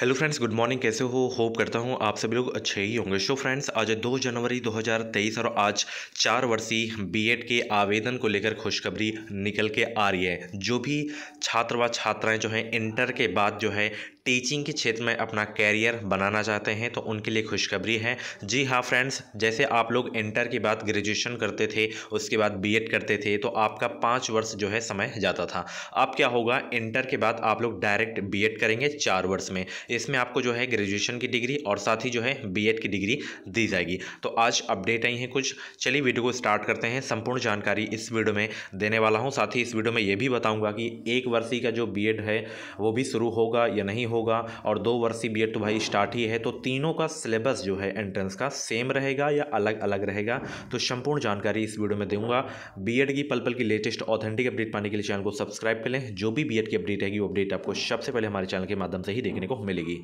hello friends good morning कैसे हो hope करता हूँ आप सभी लोग अच्छे ही होंगे सो फ्रेंड्स आज दो जनवरी 2023 और आज चार वर्षीय बीएड के आवेदन को लेकर खुशखबरी निकल के आ रही है जो भी छात्र व छात्राएं जो हैं इंटर के बाद जो है टीचिंग के क्षेत्र में अपना कैरियर बनाना चाहते हैं तो उनके लिए खुशखबरी है जी हाँ फ्रेंड्स जैसे आप लोग इंटर के बाद ग्रेजुएशन करते थे उसके बाद बीएड करते थे तो आपका पाँच वर्ष जो है समय जाता था अब क्या होगा इंटर के बाद आप लोग डायरेक्ट बीएड करेंगे चार वर्ष में इसमें आपको जो है ग्रेजुएशन की डिग्री और साथ ही जो है बी की डिग्री दी जाएगी तो आज अपडेट आई है कुछ चलिए वीडियो को स्टार्ट करते हैं संपूर्ण जानकारी इस वीडियो में देने वाला हूँ साथ ही इस वीडियो में ये भी बताऊँगा कि एक वर्षीय का जो बी है वो भी शुरू होगा या नहीं होगा और दो वर्षीय बी तो भाई स्टार्ट ही है तो तीनों का सिलेबस जो है एंट्रेंस का सेम रहेगा या अलग अलग रहेगा तो संपूर्ण जानकारी इस वीडियो में दूंगा बी की पल पल की लेटेस्ट ऑथेंटिक अपडेट पाने के लिए चैनल को सब्सक्राइब करें जो भी बी की अपडेट है वो अपडेट आपको सबसे पहले हमारे चैनल के माध्यम से ही देखने को मिलेगी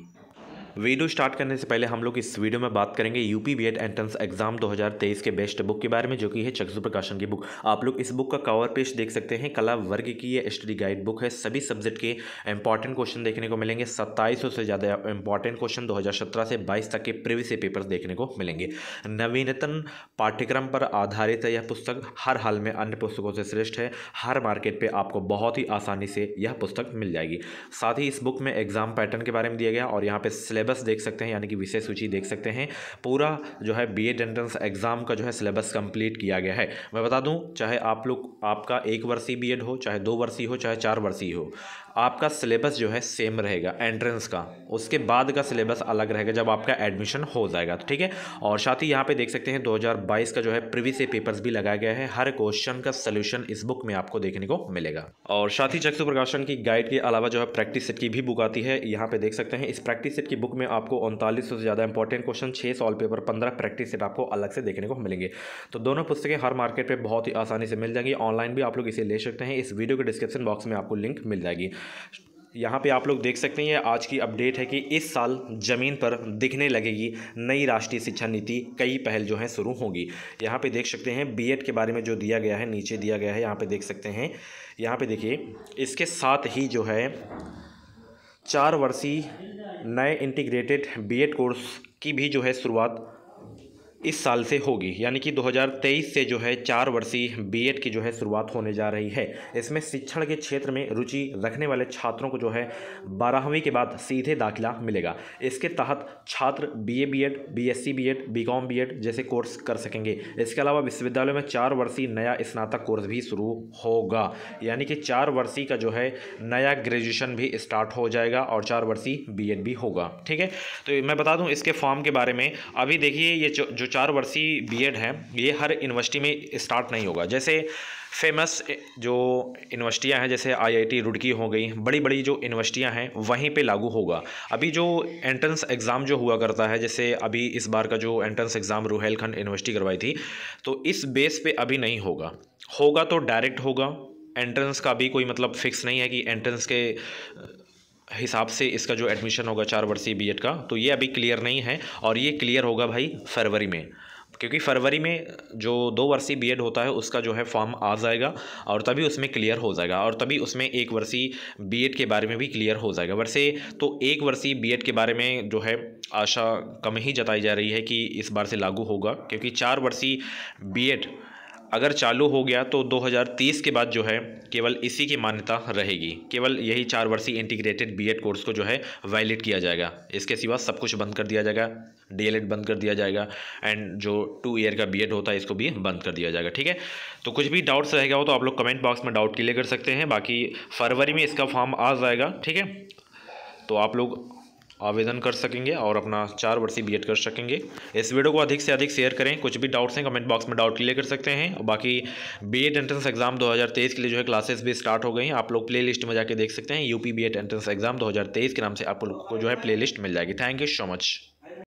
वीडियो स्टार्ट करने से पहले हम लोग इस वीडियो में बात करेंगे UP B Ed entrance exam 2023 के बेस्ट बुक के बारे में जो कि है चक्षु प्रकाशन की बुक आप लोग इस बुक का कवर पेज देख सकते हैं कला वर्ग की ये स्टडी गाइड बुक है सभी सब्जेक्ट के इंपॉर्टेंट क्वेश्चन देखने को मिलेंगे सत्ताईस से ज़्यादा इंपॉर्टेंट क्वेश्चन दो से बाईस तक के प्रीवियस पेपर देखने को मिलेंगे नवीनतम पाठ्यक्रम पर आधारित है यह पुस्तक हर हाल में अन्य पुस्तकों से श्रेष्ठ है हर मार्केट पर आपको बहुत ही आसानी से यह पुस्तक मिल जाएगी साथ ही इस बुक में एग्जाम पैटर्न के बारे में दिया गया और यहाँ पर सिलेबस देख सकते हैं यानी कि विषय सूची देख सकते हैं पूरा जो है बी एड एंट्रेंस एग्ज़ाम का जो है सिलेबस कंप्लीट किया गया है मैं बता दूं चाहे आप लोग आपका एक वर्षीय बी हो चाहे दो वर्षीय हो चाहे चार वर्षीय हो आपका सिलेबस जो है सेम रहेगा एंट्रेंस का उसके बाद का सिलेबस अलग रहेगा जब आपका एडमिशन हो जाएगा तो ठीक है और साथ ही यहाँ पे देख सकते हैं 2022 का जो है प्रीवियस पेपर्स भी लगाया गया है हर क्वेश्चन का सोल्यूशन इस बुक में आपको देखने को मिलेगा और साथ ही चक्षु प्रकाशन की गाइड के अलावा जो है प्रैक्टिस सेट की भी बुक आती है यहाँ पे देख सकते हैं इस प्रैक्टिस सेट की बुक बुक में आपको उनतालीस से ज़्यादा इंपॉर्टेंट क्वेश्चन छः सॉल्व पेपर पंद्रह प्रैक्टिस सेट आपको अलग से देखने को मिलेंगे तो दोनों पुस्तकें हर मार्केट पर बहुत ही आसानी से मिल जाएंगी ऑनलाइन भी आप लोग इसे ले सकते हैं इस वीडियो के डिस्क्रिप्शन बॉक्स में आपको लिंक मिल जाएगी यहाँ पे आप लोग देख सकते हैं आज की अपडेट है कि इस साल ज़मीन पर दिखने लगेगी नई राष्ट्रीय शिक्षा नीति कई पहल जो है शुरू होगी यहाँ पे देख सकते हैं बीएड के बारे में जो दिया गया है नीचे दिया गया है यहाँ पे देख सकते हैं यहाँ पे देखिए इसके साथ ही जो है चार वर्षीय नए इंटीग्रेटेड बीएड कोर्स की भी जो है शुरुआत इस साल से होगी यानी कि 2023 से जो है चार वर्षीय बीएड की जो है शुरुआत होने जा रही है इसमें शिक्षण के क्षेत्र में रुचि रखने वाले छात्रों को जो है बारहवीं के बाद सीधे दाखिला मिलेगा इसके तहत छात्र BA BEd BSc BEd BCom BEd जैसे कोर्स कर सकेंगे इसके अलावा विश्वविद्यालय में चार वर्षीय नया स्नातक कोर्स भी शुरू होगा यानी कि चार वर्षीय का जो है नया ग्रेजुएशन भी स्टार्ट हो जाएगा और चार वर्षीय बी भी होगा ठीक है तो मैं बता दूँ इसके फॉर्म के बारे में अभी देखिए ये जो चार वर्षीय बीएड है ये हर यूनिवर्सिटी में स्टार्ट नहीं होगा जैसे फेमस जो यूनिवर्सिटियाँ हैं जैसे आईआईटी रुड़की हो गई बड़ी बड़ी जो यूनिवर्सिटियाँ हैं वहीं पे लागू होगा अभी जो एंट्रेंस एग्ज़ाम जो हुआ करता है जैसे अभी इस बार का जो एंट्रेंस एग्ज़ाम रुहेलखंड यूनिवर्सिटी करवाई थी तो इस बेस पर अभी नहीं होगा होगा तो डायरेक्ट होगा एंट्रेंस का भी कोई मतलब फिक्स नहीं है कि एंट्रेंस के हिसाब से इसका जो एडमिशन होगा चार वर्षीय बीएड का तो ये अभी क्लियर नहीं है और ये क्लियर होगा भाई फरवरी में क्योंकि फरवरी में जो दो वर्षीय बीएड होता है उसका जो है फॉर्म आ जाएगा और तभी उसमें क्लियर हो जाएगा और तभी उसमें एक वर्षीय बीएड के बारे में भी क्लियर हो जाएगा वैसे तो एक वर्षीय बीएड के बारे में जो है आशा कम ही जताई जा रही है कि इस बार से लागू होगा क्योंकि चार वर्षीय बीएड अगर चालू हो गया तो 2030 के बाद जो है केवल इसी की मान्यता रहेगी केवल यही चार वर्षीय इंटीग्रेटेड बीएड कोर्स को जो है वायलेट किया जाएगा इसके सिवा सब कुछ बंद कर दिया जाएगा डीएलएड बंद कर दिया जाएगा एंड जो टू ईयर का बीएड होता है इसको भी बंद कर दिया जाएगा ठीक है तो कुछ भी डाउट्स रहेगा हो तो आप लोग कमेंट बॉक्स में डाउट क्लियर कर सकते हैं बाकी फरवरी में इसका फॉर्म आ जाएगा ठीक है तो आप लोग आवेदन कर सकेंगे और अपना चार वर्षीय बी कर सकेंगे इस वीडियो को अधिक से अधिक शेयर करें कुछ भी डाउट्स हैं कमेंट बॉक्स में डाउट क्लियर कर सकते हैं और बाकी बी एड एंट्रेंस एग्जाम 2023 के लिए जो है क्लासेस भी स्टार्ट हो गई हैं आप लोग प्ले लिस्ट में जाकर देख सकते हैं UP B Ed entrance exam दो के नाम से आप लोग को जो है प्ले लिस्ट मिल जाएगी थैंक यू सो मच